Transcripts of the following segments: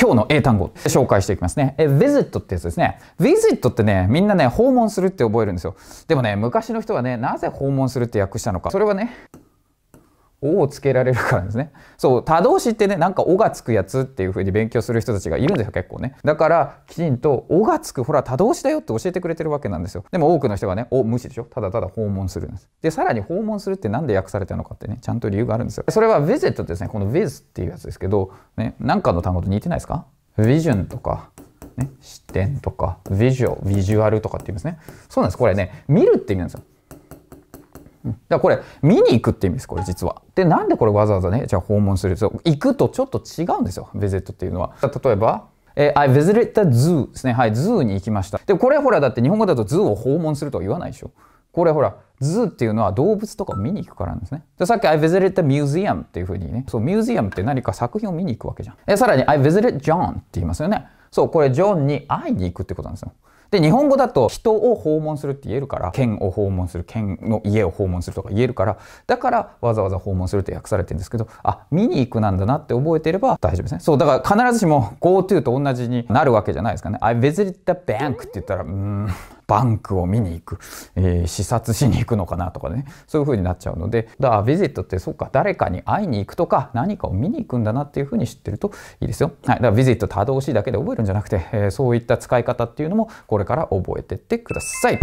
今日の英単語紹介していきますね。え、visit ってやつですね。visit ってね、みんなね、訪問するって覚えるんですよ。でもね、昔の人はね、なぜ訪問するって訳したのか。それはね、「お」をつけられるからですねそう他動詞ってねなんか「お」がつくやつっていうふうに勉強する人たちがいるんですよ結構ねだからきちんと「お」がつくほら他動詞だよって教えてくれてるわけなんですよでも多くの人がね「お」無視でしょただただ訪問するんですでさらに訪問するって何で訳されたのかってねちゃんと理由があるんですよそれは「visit」ってですねこの「v i s っていうやつですけどねなんかの単語と似てないですか vision とかね、視点とか、ビジュアル、ビジュアルとかって言うんですね。そうなんです。これね、見るって意味なんですよ。だからこれ見に行くって意味ですこれ実は。でなんでこれわざわざねじゃあ訪問するそう行くとちょっと違うんですよベゼットっていうのは。例えばえー、I visited the zoo ですね。はい、ズーに行きました。で、これほら、だって日本語だとズーを訪問するとは言わないでしょ。これほら、ズーっていうのは動物とかを見に行くからなんですね。で、さっき I visited the museum っていうふうにね、そう、ミュージアムって何か作品を見に行くわけじゃん。え、さらに I visited John って言いますよね。そう、これジョンに会いに行くってことなんですよ。で、日本語だと人を訪問するって言えるから、県を訪問する、県の家を訪問するとか言えるから、だからわざわざ訪問するって訳されてるんですけど、あ、見に行くなんだなって覚えてれば大丈夫ですね。そう、だから必ずしも GoTo と同じになるわけじゃないですかね。I visit the bank って言ったら、うーん。バンクを見に行く、えー、視察しに行くのかなとかねそういう風になっちゃうのでだからビジットってそうか誰かに会いに行くとか何かを見に行くんだなっていう風に知ってるといいですよ、はい、だからビジットた動詞しいだけで覚えるんじゃなくて、えー、そういった使い方っていうのもこれから覚えてってください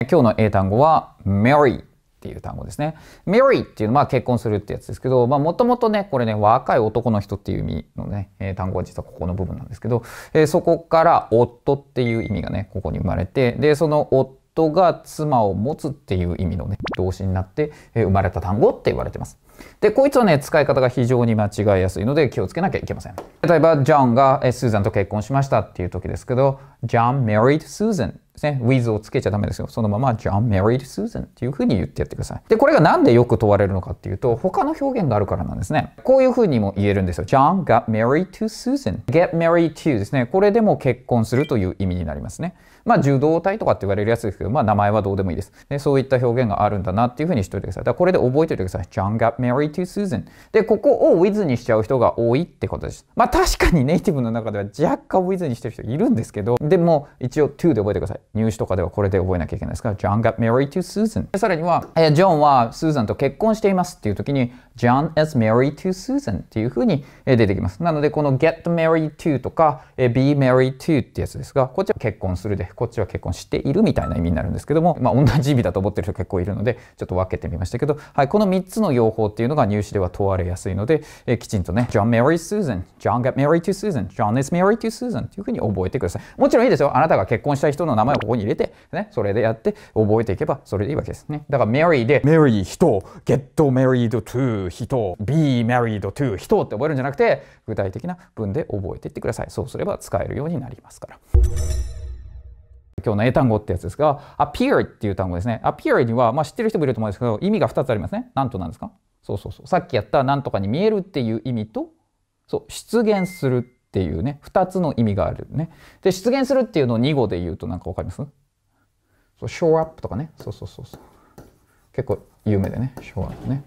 今日の英単語は Mary っていう単語ですね。marry っていうのは結婚するってやつですけど、まあもともとね、これね、若い男の人っていう意味のね、え単語は実はここの部分なんですけど、えそこから夫っていう意味がね、ここに生まれて、で、その夫が妻を持つっていう意味のね、動詞になって、え生まれた単語って言われてます。で、こいつはね、使い方が非常に間違いやすいので気をつけなきゃいけません。例えば、ジョンがスーザンと結婚しましたっていう時ですけど、ジョン married Susan ですね。with をつけちゃダメですよ。そのまま John married Susan っていうふうに言ってやってください。で、これがなんでよく問われるのかっていうと、他の表現があるからなんですね。こういうふうにも言えるんですよ。John got married to Susan. get married to ですね。これでも結婚するという意味になりますね。まあ、受動体とかって言われるやつですけど、まあ、名前はどうでもいいです。でそういった表現があるんだなっていうふうにしておいてください。だからこれで覚えておいてください。John got married to Susan. で、ここを with にしちゃう人が多いってことです。まあ、確かにネイティブの中では若干 with にしてる人いるんですけど、でも一応 to で覚えてください。入試とかではこれで覚えなきゃいけないですから、John got married to Susan。さらには、えー、ジョンはスーザンと結婚していますっていう時に、John is married to Susan っていうふうに出てきます。なので、この get married to とか be married to ってやつですが、こっちは結婚するで、こっちは結婚しているみたいな意味になるんですけども、まあ、同じ意味だと思ってる人結構いるので、ちょっと分けてみましたけど、はい、この3つの用法っていうのが入試では問われやすいので、えきちんとね、John married Susan, John got married to Susan, John is married to Susan っていうふうに覚えてください。もちろんいいですよ。あなたが結婚した人の名前をここに入れて、ね、それでやって覚えていけばそれでいいわけですね。だから marry で、marry 人、get married to 人、be married to 人って覚えるんじゃなくて、具体的な文で覚えていってください。そうすれば使えるようになりますから。今日の英単語ってやつですが、appear っていう単語ですね。appear には、まあ、知ってる人もいると思うんですけど、意味が2つありますね。なんとなんですかそうそうそう。さっきやったなんとかに見えるっていう意味と、そう、出現するっていうね、2つの意味があるね。で、出現するっていうのを2語で言うとなんかわかりますそう、show up とかね。そうそうそうそう。結構有名でね、show up ね。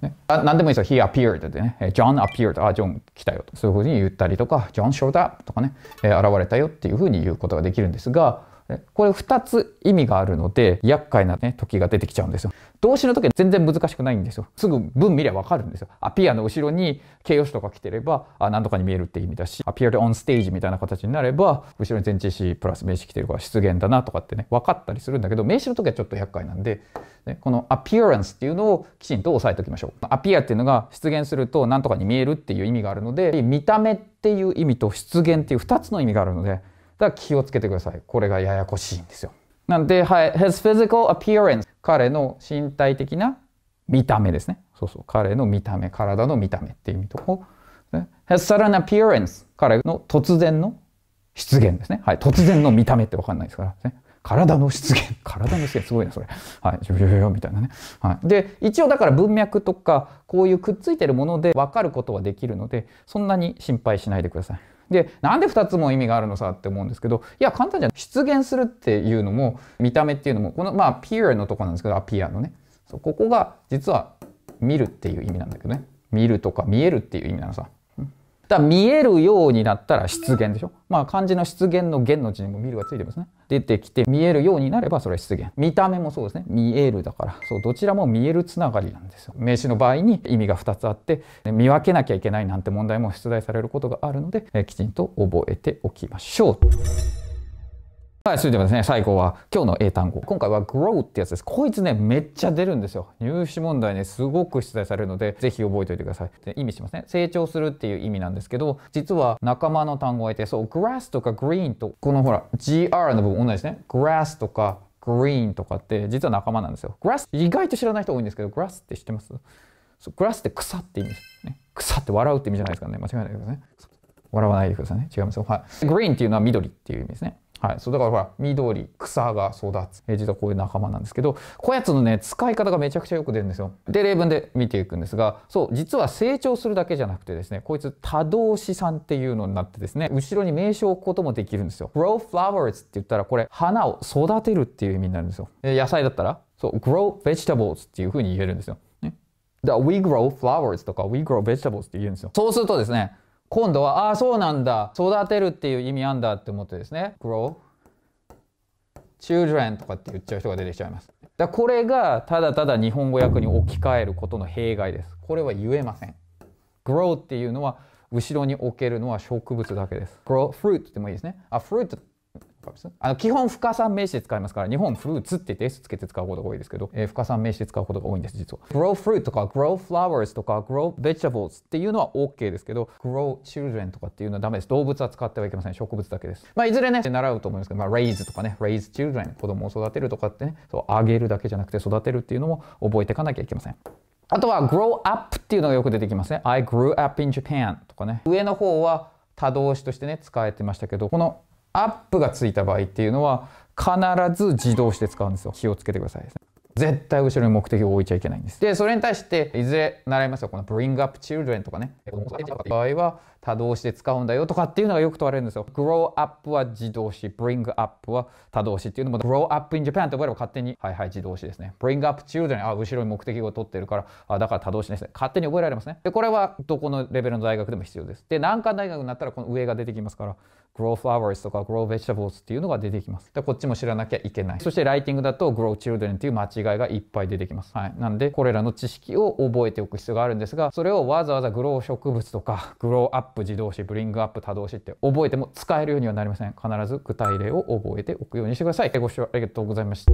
ね、何でもいいですよ。He appeared でね、John appeared あ、ジョン来たよと。そういうふうに言ったりとか、John showed up とかね、現れたよっていうふうに言うことができるんですが、これ2つ意味があるので、厄介なね、時が出てきちゃうんですよ。動詞の時は全然難しくないんですよ。すぐ文見りゃわかるんですよ。アピアの後ろに形容詞とか来てれば、あ何とかに見えるって意味だし、アピアでオンステージみたいな形になれば、後ろに前置詞プラス名詞来てるから出現だなとかってね、分かったりするんだけど、名詞の時はちょっと厄介なんで、ね、このアピアランスっていうのをきちんと押さえておきましょう。アピアっていうのが出現すると何とかに見えるっていう意味があるので、見た目っていう意味と出現っていう2つの意味があるので、だから気をつけてください。これがややこしいんですよ。なんで、はい。His physical appearance 彼の身体的な見た目ですね。そうそう。彼の見た目、体の見た目っていう意味とこう、His sudden appearance 彼の突然の出現ですね。はい。突然の見た目ってわかんないですからね。体の出現。体の出現。すごいな、それ。はい。ジョジョみたいなね。はい。で、一応だから文脈とか、こういうくっついてるもので分かることはできるので、そんなに心配しないでください。でなんで2つも意味があるのさって思うんですけどいや簡単じゃん出現するっていうのも見た目っていうのもこのまあピアのとこなんですけどアピアのねここが実は見るっていう意味なんだけどね見るとか見えるっていう意味なのさだ見えるようになったら出現でしょ。まあ漢字の出現の現の字にも見るがついてますね。出てきて見えるようになればそれは出現。見た目もそうですね。見えるだから。そう、どちらも見えるつながりなんですよ。名詞の場合に意味が2つあって、見分けなきゃいけないなんて問題も出題されることがあるので、えきちんと覚えておきましょう。はい、それではですね、最後は今日の英単語。今回は grow ってやつです。こいつね、めっちゃ出るんですよ。入試問題ね、すごく出題されるので、ぜひ覚えておいてください。で意味しますね。成長するっていう意味なんですけど、実は仲間の単語がいて、そう、grass とか green と、このほら、gr の部分同じですね。grass とか green とかって実は仲間なんですよ。grass 意外と知らない人多いんですけど、grass って知ってますそう ?grass って草って意味です、ね。草って笑うって意味じゃないですかね。間違いないですね。笑わないでくださいね。違いますよ。はい。green っていうのは緑っていう意味ですね。はい、そうだからほら緑草が育つ、えー、実はこういう仲間なんですけどこやつのね使い方がめちゃくちゃよく出るんですよ。で例文で見ていくんですがそう実は成長するだけじゃなくてですねこいつ多動さ産っていうのになってですね後ろに名称を置くこともできるんですよ。grow flowers って言ったらこれ花を育てるっていう意味になるんですよ。えー、野菜だったらそう grow vegetables っていうふうに言えるんですよ。ね、だから we grow flowers とか we grow vegetables って言うんですよ。そうするとですね今度は、ああ、そうなんだ。育てるっていう意味あんだって思ってですね。grow, children とかって言っちゃう人が出てきちゃいます。だこれが、ただただ日本語訳に置き換えることの弊害です。これは言えません。grow っていうのは、後ろに置けるのは植物だけです。grow fruit でもいいですね。あ、fruit 使うんです。あの基本不可算名詞で使いますから、日本フルーツって定数つけて使うことが多いですけど、えー、不可算名詞で使うことが多いんです、実は。grow fruit とか grow flowers とか grow vegetables っていうのは OK ですけど、grow children とかっていうのはダメです。動物は使ってはいけません。植物だけです。まあ、いずれね、習うと思うんですけど、まあ、raise とかね、raise children 子供を育てるとかってね、そう、あげるだけじゃなくて育てるっていうのも覚えていかなきゃいけません。あとは grow up っていうのがよく出てきますね。I grew up in Japan とかね。上の方は他動詞としてね、使えてましたけど、このアップがついた場合っていうのは必ず自動して使うんですよ気をつけてください絶対後ろに目的を置いちゃいけないんですでそれに対していずれ習いますよこの Bring Up Children とかね場合は他動詞で使うんだよとかっていうのがよく問われるんですよ。grow up は自動詞、bring up は多動詞っていうのも、grow up in Japan って覚えれば勝手に、はいはい自動詞ですね。bring up children、あ、後ろに目的語を取ってるから、あ、だから多動詞ですね。勝手に覚えられますね。で、これはどこのレベルの大学でも必要です。で、難関大学になったらこの上が出てきますから、grow flowers とか grow vegetables っていうのが出てきます。で、こっちも知らなきゃいけない。そしてライティングだと grow children っていう間違いがいっぱい出てきます。はい。なんで、これらの知識を覚えておく必要があるんですが、それをわざわざ grow 植物とか grow up プ自動詞ブリングアップ多動詞って覚えても使えるようにはなりません必ず具体例を覚えておくようにしてくださいご視聴ありがとうございました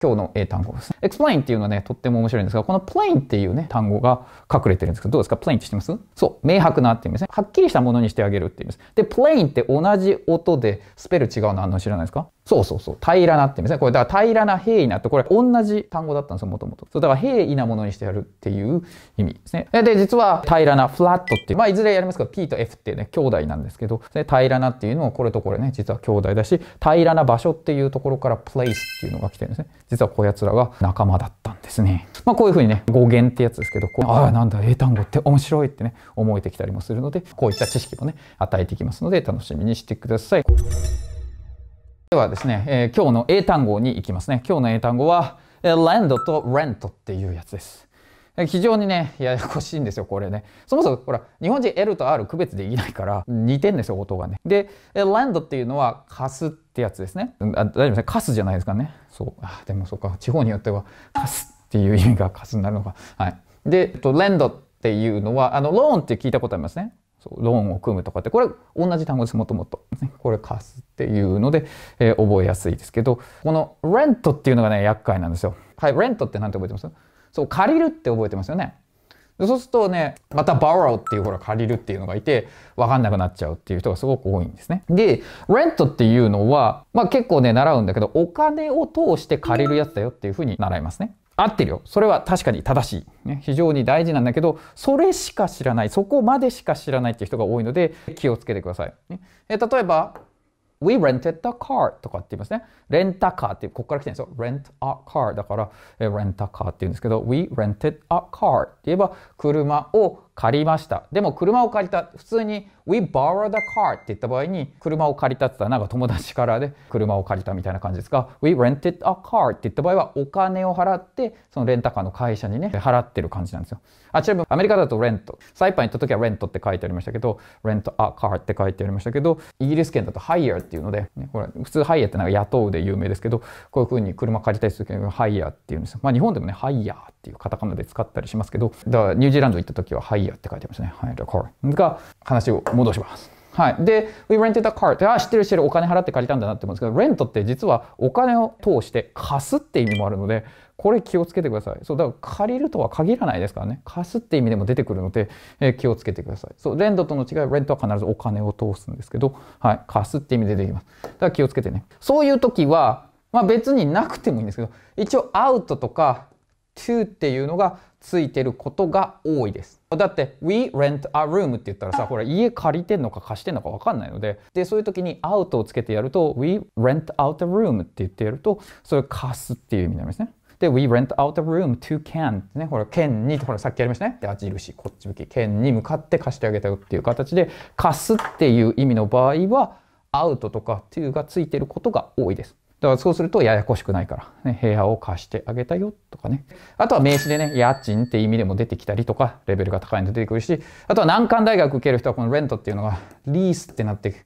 今日の英単語です。explain っていうのはね、とっても面白いんですが、この plain っていうね、単語が隠れてるんですけど、どうですか ?plain って知ってますそう、明白なって意味ですね。はっきりしたものにしてあげるって意味です。で、plain って同じ音でスペル違うのあんの知らないですかそうそうそう。平らなって言せ。ですね。これ、だから平らな平易なって、これ同じ単語だったんですよ、もともと。そう、だから平易なものにしてやるっていう意味ですね。で、実は平らな、フラットっていう、まあいずれやりますけど、P と F ってね、兄弟なんですけど、平らなっていうのもこれとこれね、実は兄弟だし、平らな場所っていうところから place っていうのが来てるんですね。実はこやつらが仲間だったんですね。まあこういうふうにね、語源ってやつですけど、こああ、なんだ、英単語って面白いってね、思えてきたりもするので、こういった知識もね、与えていきますので、楽しみにしてください。ではですね、えー、今日の英単語に行きますね。今日の英単語は、えー、ランドとレントっていうやつです。非常にね、ややこしいんですよ、これね。そもそも、ほら、日本人 L と R 区別できないから、似てんですよ、音がね。で、ランドっていうのは、貸すってやつですね。あ大丈夫ですね。貸すじゃないですかね。そう。あ、でもそうか。地方によっては、貸すっていう意味が貸すになるのか。はい。で、レンドっていうのは、あの、ローンって聞いたことありますね。そうローンを組むとかってこれ同じ単語ですもともと これ貸すっていうので、えー、覚えやすいですけどこのレントっていうのがね厄介なんですよはいレントって何て覚えてますそう借りるって覚えてますよねそうするとね、また borrow っていうほら借りるっていうのがいて、わかんなくなっちゃうっていう人がすごく多いんですね。で、レントっていうのは、まあ結構ね、習うんだけど、お金を通して借りるやつだよっていうふうに習いますね。合ってるよ。それは確かに正しい。ね、非常に大事なんだけど、それしか知らない。そこまでしか知らないっていう人が多いので、気をつけてください。ね、え例えば、We rented a car とかって言いますね。レンタカーって、ここから来てるんですよ。rent a car だから、えレンタカーって言うんですけど、We rented a car って言えば、車を借りました。でも車を借りた。普通に We borrowed a car って言った場合に車を借りたって言ったらなんか友達からで車を借りたみたいな感じですが We rented a car って言った場合はお金を払ってそのレンタカーの会社にね払ってる感じなんですよ。あ、ちなみにアメリカだとレント。サイパン行った時はレントって書いてありましたけど Rent a car って書いてありましたけどイギリス圏だと Hire っていうので、ね、これ普通 Hire ってなんか雇うで有名ですけどこういうふうに車借りたりする時に Hire っていうんですよ。まあ日本でもね Hire ていうカタカナで使ったりしますけど、だからニュージーランド行った時はハイヤーって書いてましたね。はい、the car。が、話を戻します。はい。で、we rented a car って、あ、知ってる知ってる、お金払って借りたんだなって思うんですけど、rent って実はお金を通して貸すって意味もあるので、これ気をつけてください。そう、だから借りるとは限らないですからね。貸すって意味でも出てくるので、えー、気をつけてください。そう、レンドとの違い、レントは必ずお金を通すんですけど、はい、貸すって意味で出てきます。だから気をつけてね。そういう時は、まあ別になくてもいいんですけど、一応アウトとか、to っていうのがついてることが多いです。だって we rent a room って言ったらさ、ほら家借りてんのか貸してんのかわかんないので、で、そういう時に out をつけてやると we rent out a room って言ってやると、それ貸すっていう意味になりますね。で、we rent out a room to can ね、ほら、can に、ほら、さっきやりましたね。で、矢印、こっち向き、can に向かって貸してあげたよっていう形で、貸すっていう意味の場合は、out とか to がついてることが多いです。だからそうするとややこしくないから、ね、部屋を貸してあげたよとかね。あとは名詞でね、家賃って意味でも出てきたりとか、レベルが高いの出てくるし、あとは難関大学受ける人はこのレントっていうのがリースってなって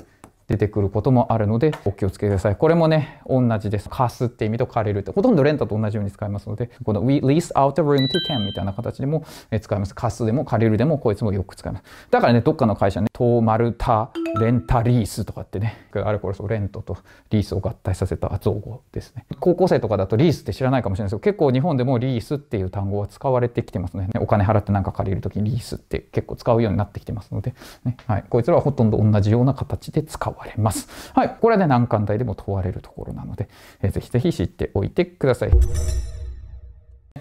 出てくることもあるのでお気をつけください。これもね、同じです。貸すって意味と借りるって、ほとんどレンタと同じように使いますので、この we lease out a room to can みたいな形でも使います。貸すでも借りるでもこいつもよく使います。だからね、どっかの会社ね、トーマルタレンタリースとかってね、あれこれそう、レントとリースを合体させた造語ですね。高校生とかだとリースって知らないかもしれないですけど、結構日本でもリースっていう単語は使われてきてますね。お金払ってなんか借りるときにリースって結構使うようになってきてますので、ね、はい、こいつらはほとんど同じような形で使う。われます。はい、これはね難関大でも問われるところなので、えー、ぜひぜひ知っておいてください。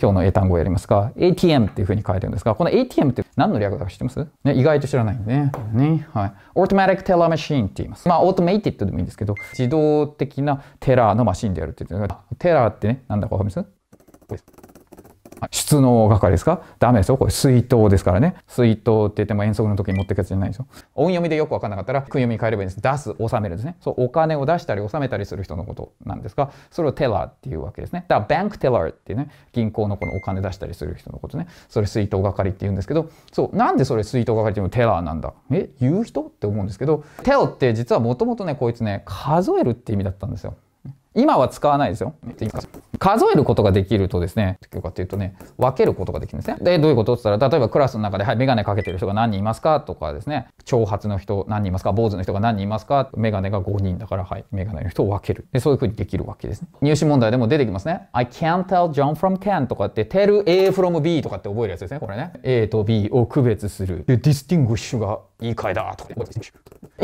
今日の英単語をやりますが、ATM っていう風に書いてるんですが、この ATM って何の略だか知ってますね、意外と知らないんでね。ねはい。Automatic Teller Machine って言います。まあ、オートメイ a t e d でもいいんですけど、自動的なテラーのマシンでやるって言ってテラーってね、なんだかわかります出納係ですかダメですよ。これ水筒ですからね。水筒って言っても遠足の時に持ってくやつじゃないですよ。音読みでよくわかんなかったら、訓読み変えればいいです。出す、納めるですね。そう、お金を出したり納めたりする人のことなんですが、それをテラーっていうわけですね。だから、バンクテラーっていうね、銀行のこのお金出したりする人のことね。それ水筒係って言うんですけど、そう、なんでそれ水筒係っていうのテラーなんだえ、言う人って思うんですけど、テロって実はもともとね、こいつね、数えるって意味だったんですよ。今は使わないですよ。数えることができるとですね、いうかっていうとね、分けることができるんですね。で、どういうことって言ったら、例えばクラスの中で、はい、メガネかけてる人が何人いますかとかですね、長髪の人何人いますか坊主の人が何人いますかメガネが5人だから、はい、メガネの人を分ける。で、そういうふうにできるわけですね。入試問題でも出てきますね。I can't tell John from Ken とかって、tell A from B とかって覚えるやつですね、これね。A と B を区別する。で、distinguish がいい回だとか、い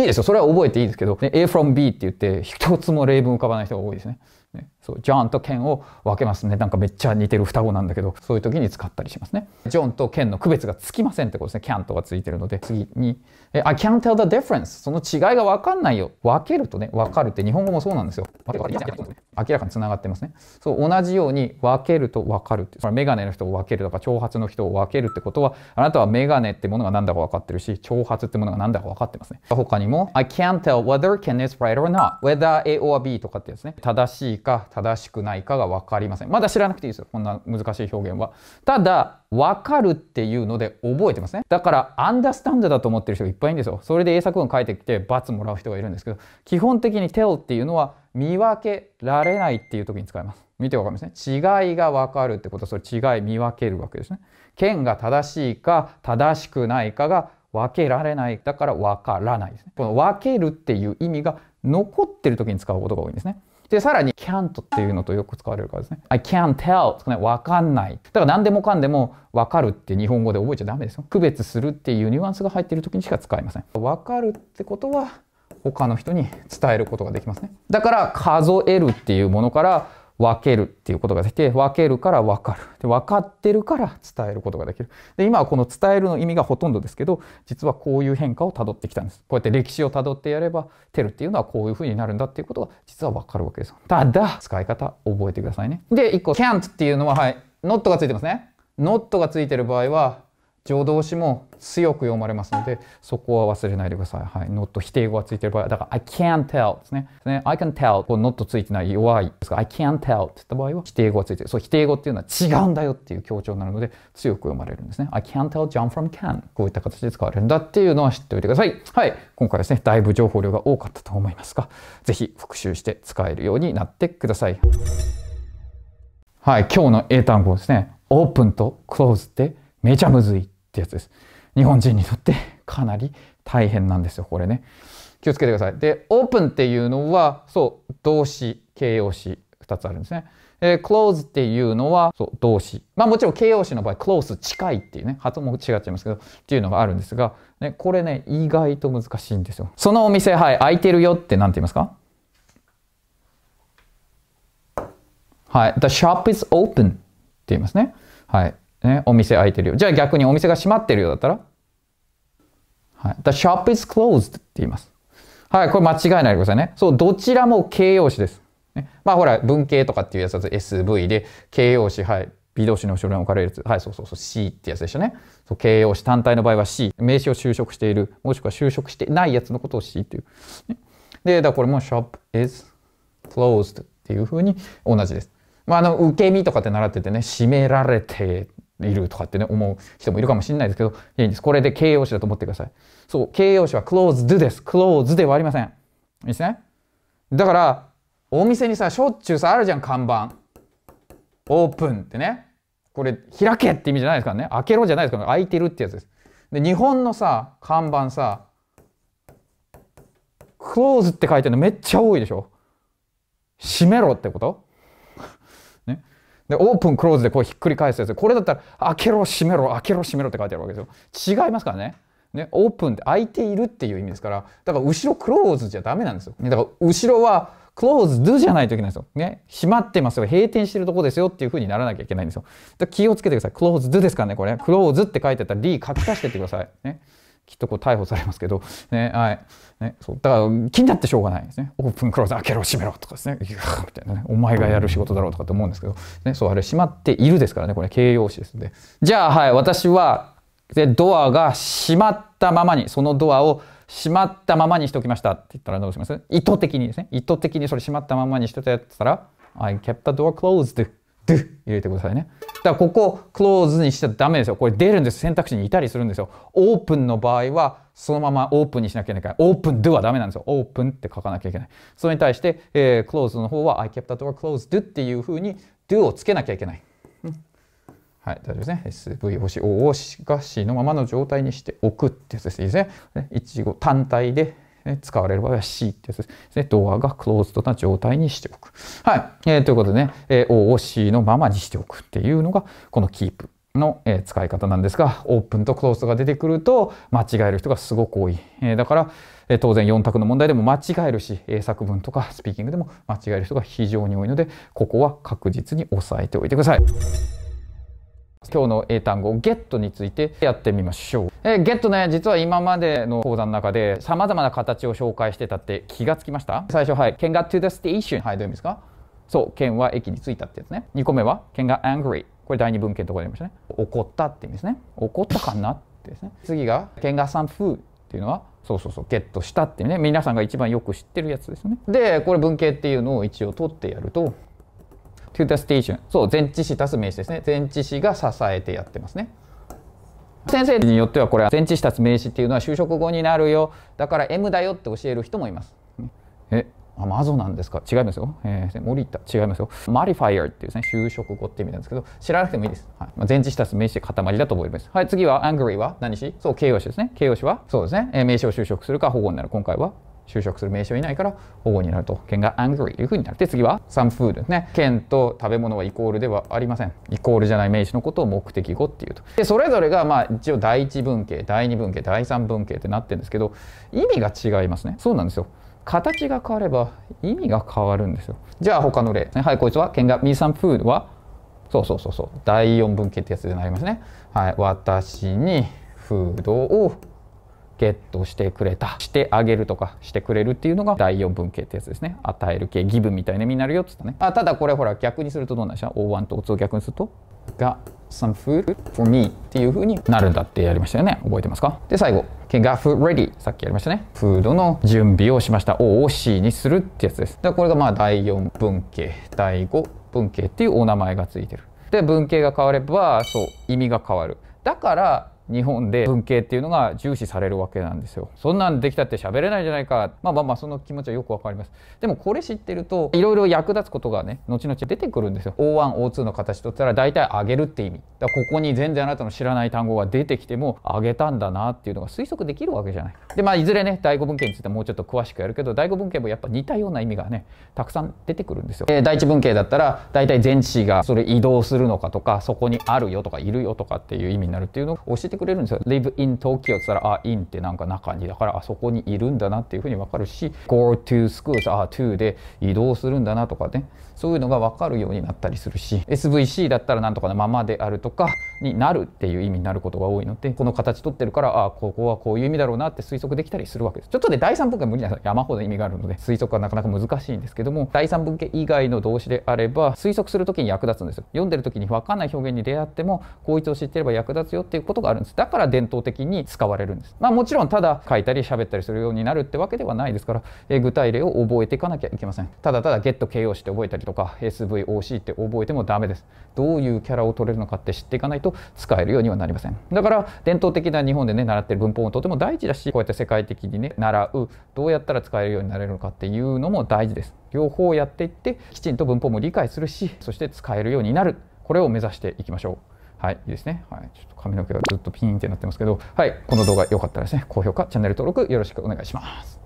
いですよ。それは覚えていいですけど、A from B って言って、一つも例文浮かばない人が多いですね。ね、そうジョンとケンを分けますねなんかめっちゃ似てる双子なんだけどそういう時に使ったりしますねジョンとケンの区別がつきませんってことですねキャンとがついてるので次にえ I can't tell the difference その違いが分かんないよ。分けるとね、分かるって日本語もそうなんですよ。明らかにつながってますね。そう同じように分けると分かるって。それメガネの人を分けるとか、長髪の人を分けるってことは、あなたはメガネってものが何だか分かってるし、長髪ってものが何だか分かってますね。他にも、I can't tell whether Ken is right or not, whether A or B とかってですね、正しいか正しくないかが分かりません。まだ知らなくていいですよ。こんな難しい表現は。ただ、分かるっていうので覚えてますね。だから、アンダースタンドだと思ってる人がいっぱいいんですよ。それで英作文書いてきて罰もらう人がいるんですけど、基本的に tell っていうのは見分けられないっていう時に使います。見てわかりますね。違いがわかるってことは、それ違い見分けるわけですね。剣が正しいか正しくないかが分けられない。だからわからないですね。この分けるっていう意味が残ってる時に使うことが多いんですね。で、さらに can't っていうのとよく使われるからですね。I can't tell とかね、わかんない。だから何でもかんでもわかるって日本語で覚えちゃダメですよ。区別するっていうニュアンスが入っている時にしか使いません。わかるってことは他の人に伝えることができますね。だから数えるっていうものから分けるっていうことができて、分けるから分かる。で、分かってるから伝えることができる。で、今はこの伝えるの意味がほとんどですけど、実はこういう変化をたどってきたんです。こうやって歴史をたどってやれば、テルっていうのはこういうふうになるんだっていうことが実は分かるわけです。ただ、使い方覚えてくださいね。で、1個、can't っていうのは、はい、not がついてますね。not がついてる場合は、助動詞も強く読まれますので、そこは忘れないでください。はい。not 否定語がついてる場合だから、I can tell t ですね。ね I can tell こう not ついてない弱いですが、I can tell t って言った場合は否定語がついてる。そう、否定語っていうのは違うんだよっていう強調になるので、強く読まれるんですね。I can tell t John from can こういった形で使われるんだっていうのは知っておいてください。はい。今回ですね、だいぶ情報量が多かったと思いますが、ぜひ復習して使えるようになってください。はい。今日の英単語ですね。open と close ってめちゃむずい。ってやつです。日本人にとってかなり大変なんですよ、これね。気をつけてください。で、オープンっていうのは、そう、動詞、形容詞、2つあるんですね。えー、close っていうのは、そう、動詞。まあもちろん形容詞の場合、close 近いっていうね、発音も違っちゃいますけど、っていうのがあるんですが、ね、これね、意外と難しいんですよ。そのお店、はい、開いてるよって何て言いますかはい、the shop is open って言いますね。はい。ね、お店開いてるよ。じゃあ逆にお店が閉まってるようだったら、はい、The shop is closed って言います。はい、これ間違いないでくださいね。そう、どちらも形容詞です。ね、まあほら、文系とかっていうやつだと SV で、形容詞、はい、微動詞の後ろに置かれるやつ。はい、そうそうそう、C ってやつでしたね。そう形容詞単体の場合は C。名詞を就職している、もしくは就職してないやつのことを C っていう。ね、で、だからこれも shop is closed っていうふうに同じです。まあ、あの、受け身とかって習っててね、閉められているとかってね、思う人もいるかもしれないですけど、いいんです。これで形容詞だと思ってください。そう、形容詞は closed です。closed ではありません。いいですね。だから、お店にさ、しょっちゅうさ、あるじゃん、看板。オープンってね。これ、開けって意味じゃないですからね。開けろじゃないですから、ね、開いてるってやつです。で、日本のさ、看板さ、close って書いてるのめっちゃ多いでしょ。閉めろってことで、オープン、クローズでこうひっくり返すやつ。これだったら、開けろ、閉めろ、開けろ、閉めろって書いてあるわけですよ。違いますからね。ね、オープンって開いているっていう意味ですから、だから後ろクローズじゃダメなんですよ。だから後ろはクローズドじゃないといけないんですよ。ね、閉まってますよ、閉店してるとこですよっていう風にならなきゃいけないんですよ。だ気をつけてください。クローズドですからね、これ、クローズって書いてあったら D 書き足してってください。ね。きっとこう逮捕されますけど、ね、はい。ね、そう。だから、気になってしょうがないですね。オープンクローズ開けろ、閉めろとかですね。い やみたいなね。お前がやる仕事だろうとかって思うんですけど、ね、そう、あれ閉まっているですからね。これ形容詞ですので。じゃあ、はい、私は、で、ドアが閉まったままに、そのドアを閉まったままにしておきましたって言ったらどうします意図的にですね。意図的にそれ閉まったままにしてたやつたら、I kept the door closed d 入れてくださいね。だからここクローズにしちゃダメですよ。これ出るんです。選択肢にいたりするんですよ。オープンの場合はそのままオープンにしなきゃいけないオープン、ドはダメなんですよ。オープンって書かなきゃいけない。それに対して、えー、c l o の方は I kept t h t door closed っていうふうに do をつけなきゃいけない。はい、大丈夫ですね。SV 星 O をしかしのままの状態にしておくってやついいですね。いちご単体でね、使われる場合は C ってやつですね。ドアがクローズドな状態にしておく。はい。えー、ということでね、えー、O を C のままにしておくっていうのが、このキープの、え使い方なんですが、オープンとクローズが出てくると、間違える人がすごく多い。えだから、え当然4択の問題でも間違えるし、英作文とかスピーキングでも間違える人が非常に多いので、ここは確実に押さえておいてください。今日の英単語 get についてやってみましょう。えー、get ね、実は今までの講座の中で様々な形を紹介してたって気がつきました最初、はい。Ken got to the station。はい、どういう意味ですかそう、Ken は駅に着いたってやつね。2個目は Ken got angry。これ第2文献のところでありましたね。怒ったって意味ですね。怒ったかなってですね。次が Ken got some food っていうのはそうそうそうゲットしたってね皆さんが一番よく知ってるやつですよねでこれ文献っていうのを一応取ってやると to the station そう前置詞足す名詞ですね前置詞が支えてやってますね先生によってはこれは前置詞足す名詞っていうのは就職後になるよだから M だよって教える人もいますえアマゾなんですか違いますよ。えー、森田、違いますよ。マリファイアっていうですね、就職後って意味なんですけど、知らなくてもいいです。はいまあ、前置詞たす名詞塊だと思います。はい、次は、angry は何しそう、形容詞ですね。形容詞はそうですね、えー、名詞を就職するか、保護になる。今回は、就職する名称いないから保護になると。県が angry というふうになる。で、次は some food ね。県と食べ物はイコールではありません。イコールじゃない名詞のことを目的語っていうと。で、それぞれがまあ一応第一文型、第二文型、第三文型ってなってるんですけど、意味が違いますね。そうなんですよ。形が変われば意味が変わるんですよ。じゃあ他の例、ね。はい、こいつは県が me some food はそうそうそうそう。第四文系ってやつでなりますね。はい。私にフードをゲットしてくれたしてあげるとかしてくれるっていうのが第4文系ってやつですね与える系ギブみたいな意味になるよっつったねあただこれほら逆にするとどうなんでしょう O1 と O2 を逆にするとが some food for me っていう風になるんだってやりましたよね覚えてますかで最後け a food ready さっきやりましたねフードの準備をしました O を C にするってやつですでこれがまあ第4文系第5文系っていうお名前がついてるで文系が変わればそう意味が変わるだから日本で文系っていうのが重視されるわけなんですよそんなんできたって喋れないじゃないかまあまあまあその気持ちはよくわかりますでもこれ知ってるといろいろ役立つことがね後々出てくるんですよ O1O2 の形とったら大体上げるって意味だここに全然あなたの知らない単語が出てきても上げたんだなっていうのが推測できるわけじゃないでまあいずれね第五文系についてもうちょっと詳しくやるけど第五文系もやっぱ似たような意味がねたくさん出てくるんですよ、えー、第一文系だったら大体前置詞がそれ移動するのかとかそこにあるよとかいるよとかっていう意味になるっていうのを教えててくれるんですよ。live in Tokyo って言ったら、あ、in ってなんか中に、だからあそこにいるんだなっていうふうにわかるし、go to school あ、to で移動するんだなとかね、そういうのがわかるようになったりするし、SVC だったらなんとかのままであるとかになるっていう意味になることが多いので、この形取ってるから、あ、ここはこういう意味だろうなって推測できたりするわけです。ちょっとね、第三文化無理な山ほど意味があるので、推測はなかなか難しいんですけども、第三文系以外の動詞であれば、推測するときに役立つんですよ。読んでるときにわかんない表現に出会っても、こいつを知ってれば役立つよっていうことがあるんです。ですだから伝統的に使われるんですまあもちろんただ書いたり喋ったりするようになるってわけではないですから、え具体例を覚えていかなきゃいけませんただただゲット形容詞って覚えたりとか SVOC って覚えてもダメですどういうキャラを取れるのかって知っていかないと使えるようにはなりませんだから伝統的な日本でね習ってる文法もとても大事だしこうやって世界的にね習うどうやったら使えるようになれるのかっていうのも大事です両方やっていってきちんと文法も理解するしそして使えるようになるこれを目指していきましょうはい、いいですね。はい、ちょっと髪の毛がずっとピーンってなってますけど、はい、この動画良かったらですね、高評価、チャンネル登録よろしくお願いします。